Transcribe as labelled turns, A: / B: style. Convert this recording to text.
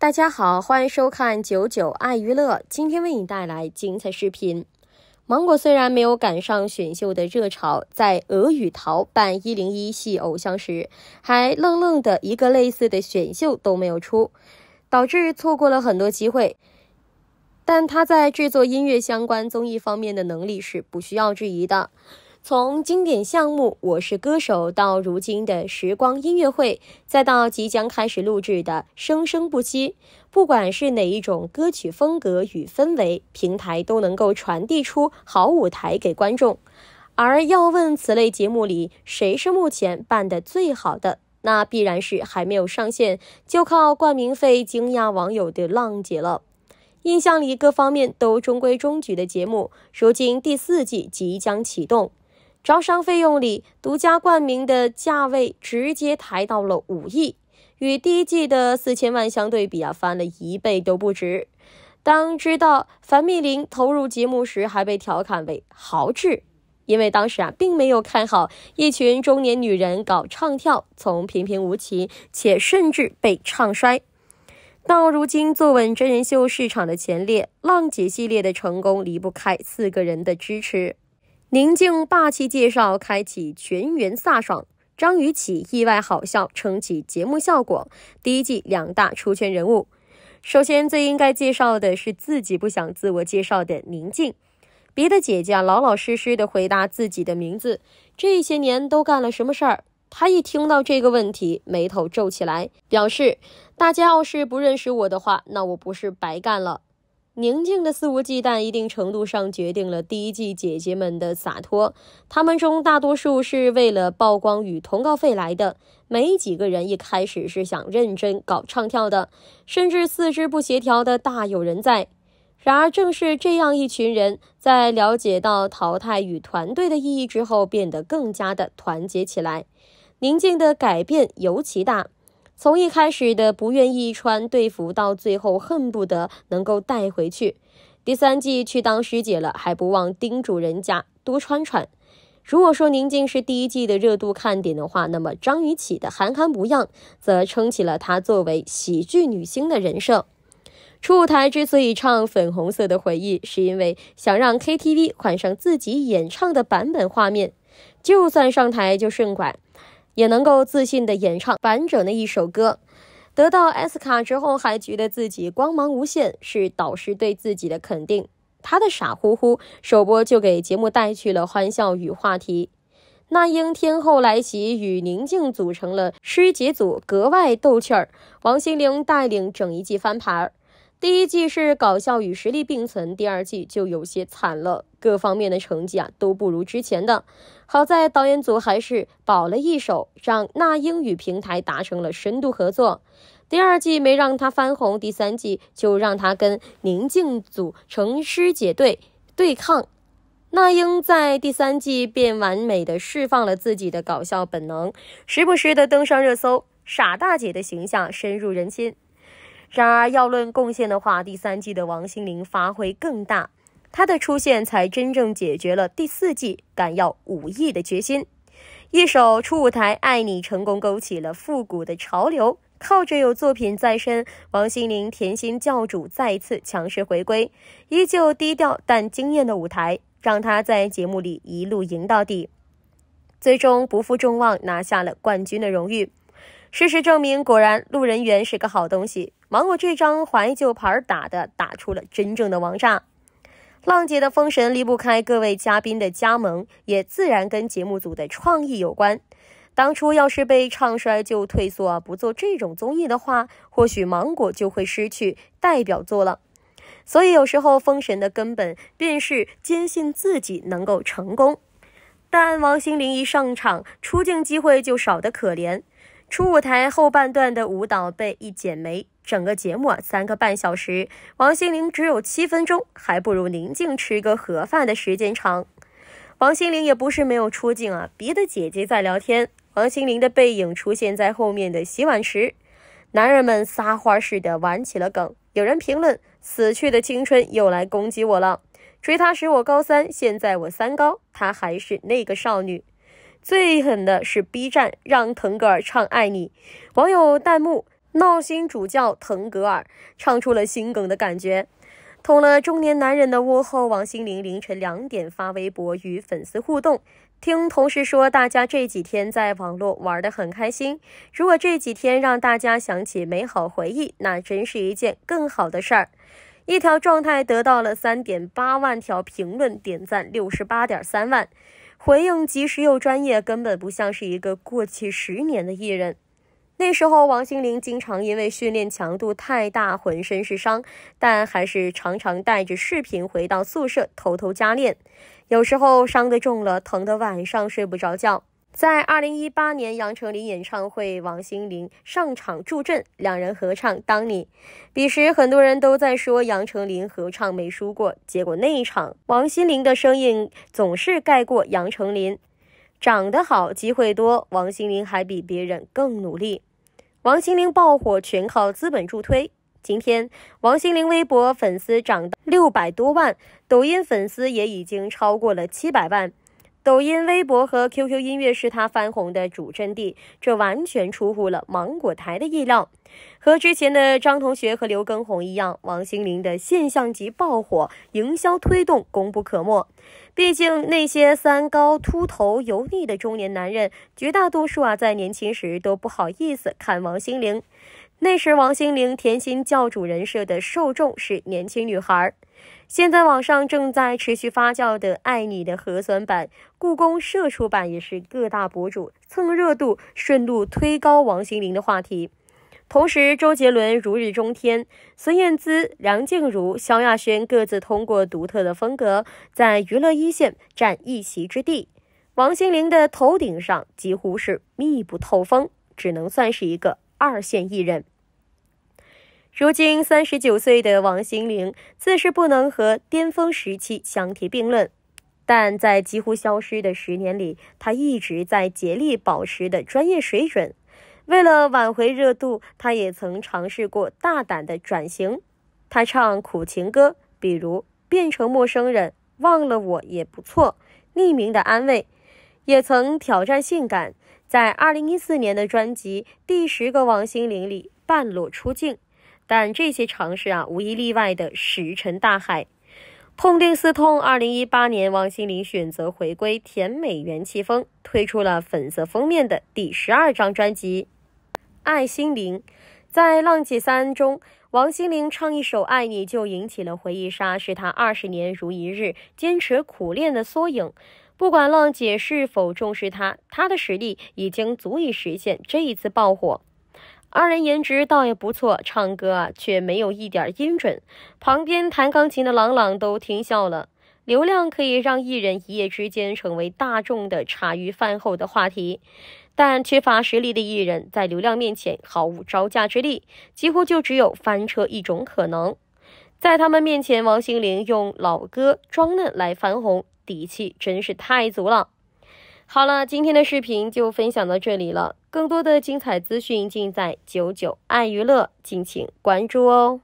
A: 大家好，欢迎收看九九爱娱乐，今天为你带来精彩视频。芒果虽然没有赶上选秀的热潮，在俄语桃办一零一系偶像时，还愣愣的一个类似的选秀都没有出，导致错过了很多机会。但他在制作音乐相关综艺方面的能力是不需要质疑的。从经典项目《我是歌手》到如今的《时光音乐会》，再到即将开始录制的《生生不息》，不管是哪一种歌曲风格与氛围，平台都能够传递出好舞台给观众。而要问此类节目里谁是目前办得最好的，那必然是还没有上线就靠冠名费惊讶网友的“浪姐”了。印象里各方面都中规中矩的节目，如今第四季即将启动。招商费用里，独家冠名的价位直接抬到了五亿，与第一季的四千万相对比啊，翻了一倍都不止。当知道樊密林投入节目时，还被调侃为豪掷，因为当时啊，并没有看好一群中年女人搞唱跳，从平平无奇，且甚至被唱衰，到如今坐稳真人秀市场的前列。浪姐系列的成功离不开四个人的支持。宁静霸气介绍，开启全员飒爽。张雨绮意外好笑，撑起节目效果。第一季两大出圈人物。首先最应该介绍的是自己不想自我介绍的宁静。别的姐姐老老实实的回答自己的名字，这些年都干了什么事儿。她一听到这个问题，眉头皱起来，表示大家要是不认识我的话，那我不是白干了。宁静的肆无忌惮，一定程度上决定了第一季姐姐们的洒脱。她们中大多数是为了曝光与通告费来的，没几个人一开始是想认真搞唱跳的，甚至四肢不协调的大有人在。然而，正是这样一群人在了解到淘汰与团队的意义之后，变得更加的团结起来。宁静的改变尤其大。从一开始的不愿意穿队服，到最后恨不得能够带回去，第三季去当师姐了，还不忘叮嘱人家多穿穿。如果说宁静是第一季的热度看点的话，那么张雨绮的憨憨模样则撑起了她作为喜剧女星的人设。初舞台之所以唱《粉红色的回忆》，是因为想让 KTV 换上自己演唱的版本画面，就算上台就顺拐。也能够自信地演唱完整的一首歌，得到 S 卡之后还觉得自己光芒无限，是导师对自己的肯定。他的傻乎乎首播就给节目带去了欢笑与话题。那英天后来袭与宁静组成了师姐组，格外逗趣儿。王心凌带领整一季翻牌。第一季是搞笑与实力并存，第二季就有些惨了，各方面的成绩啊都不如之前。的好在导演组还是保了一手，让那英与平台达成了深度合作。第二季没让她翻红，第三季就让她跟宁静组成师姐队对抗。那英在第三季便完美的释放了自己的搞笑本能，时不时的登上热搜，傻大姐的形象深入人心。然而，要论贡献的话，第三季的王心凌发挥更大，她的出现才真正解决了第四季敢要五亿的决心。一首初舞台《爱你》成功勾起了复古的潮流，靠着有作品在身，王心凌甜心教主再一次强势回归，依旧低调但惊艳的舞台，让她在节目里一路赢到底，最终不负众望拿下了冠军的荣誉。事实证明，果然路人缘是个好东西。芒果这张怀旧牌打的，打出了真正的王炸。浪姐的封神离不开各位嘉宾的加盟，也自然跟节目组的创意有关。当初要是被唱衰就退缩，不做这种综艺的话，或许芒果就会失去代表作了。所以有时候封神的根本便是坚信自己能够成功。但王心凌一上场，出镜机会就少得可怜。初舞台后半段的舞蹈被一剪没，整个节目三个半小时，王心凌只有七分钟，还不如宁静吃个盒饭的时间长。王心凌也不是没有出镜啊，别的姐姐在聊天，王心凌的背影出现在后面的洗碗池，男人们撒花似的玩起了梗。有人评论：死去的青春又来攻击我了。追她时我高三，现在我三高，她还是那个少女。最狠的是 B 站让腾格尔唱《爱你》，网友弹幕闹心，主教腾格尔唱出了心梗的感觉。捅了中年男人的窝后，王心凌凌晨两点发微博与粉丝互动，听同事说大家这几天在网络玩的很开心，如果这几天让大家想起美好回忆，那真是一件更好的事儿。一条状态得到了三点八万条评论，点赞六十八点三万。回应及时又专业，根本不像是一个过气十年的艺人。那时候，王心凌经常因为训练强度太大，浑身是伤，但还是常常带着视频回到宿舍偷偷加练。有时候伤得重了，疼得晚上睡不着觉。在二零一八年杨丞琳演唱会，王心凌上场助阵，两人合唱《当你》。彼时很多人都在说杨丞琳合唱没输过，结果那一场王心凌的声音总是盖过杨丞琳。长得好机会多，王心凌还比别人更努力。王心凌爆火全靠资本助推。今天王心凌微博粉丝涨到六百多万，抖音粉丝也已经超过了七百万。抖音、微博和 QQ 音乐是他翻红的主阵地，这完全出乎了芒果台的意料。和之前的张同学和刘畊宏一样，王心凌的现象级爆火，营销推动功不可没。毕竟那些三高、秃头、油腻的中年男人，绝大多数啊，在年轻时都不好意思看王心凌。那时，王心凌“甜心教主”人设的受众是年轻女孩现在网上正在持续发酵的“爱你”的核酸版、故宫社出版，也是各大博主蹭热度，顺路推高王心凌的话题。同时，周杰伦如日中天，孙燕姿、梁静茹、萧亚轩各自通过独特的风格在娱乐一线占一席之地。王心凌的头顶上几乎是密不透风，只能算是一个。二线艺人，如今三十九岁的王心凌自是不能和巅峰时期相提并论，但在几乎消失的十年里，她一直在竭力保持的专业水准。为了挽回热度，她也曾尝试过大胆的转型，她唱苦情歌，比如《变成陌生人》、《忘了我也不错》、《匿名的安慰》，也曾挑战性感。在二零一四年的专辑《第十个王心凌》里半裸出镜，但这些尝试啊，无一例外的石沉大海。痛定思痛，二零一八年王心凌选择回归甜美元气风，推出了粉色封面的第十二张专辑《爱心灵》。在《浪迹三》中，王心凌唱一首《爱你》就引起了回忆杀，是她二十年如一日坚持苦练的缩影。不管浪姐是否重视他，他的实力已经足以实现这一次爆火。二人颜值倒也不错，唱歌啊却没有一点音准，旁边弹钢琴的朗朗都听笑了。流量可以让艺人一夜之间成为大众的茶余饭后的话题，但缺乏实力的艺人，在流量面前毫无招架之力，几乎就只有翻车一种可能。在他们面前，王心凌用老歌装嫩来翻红。底气真是太足了。好了，今天的视频就分享到这里了。更多的精彩资讯尽在九九爱娱乐，敬请关注哦。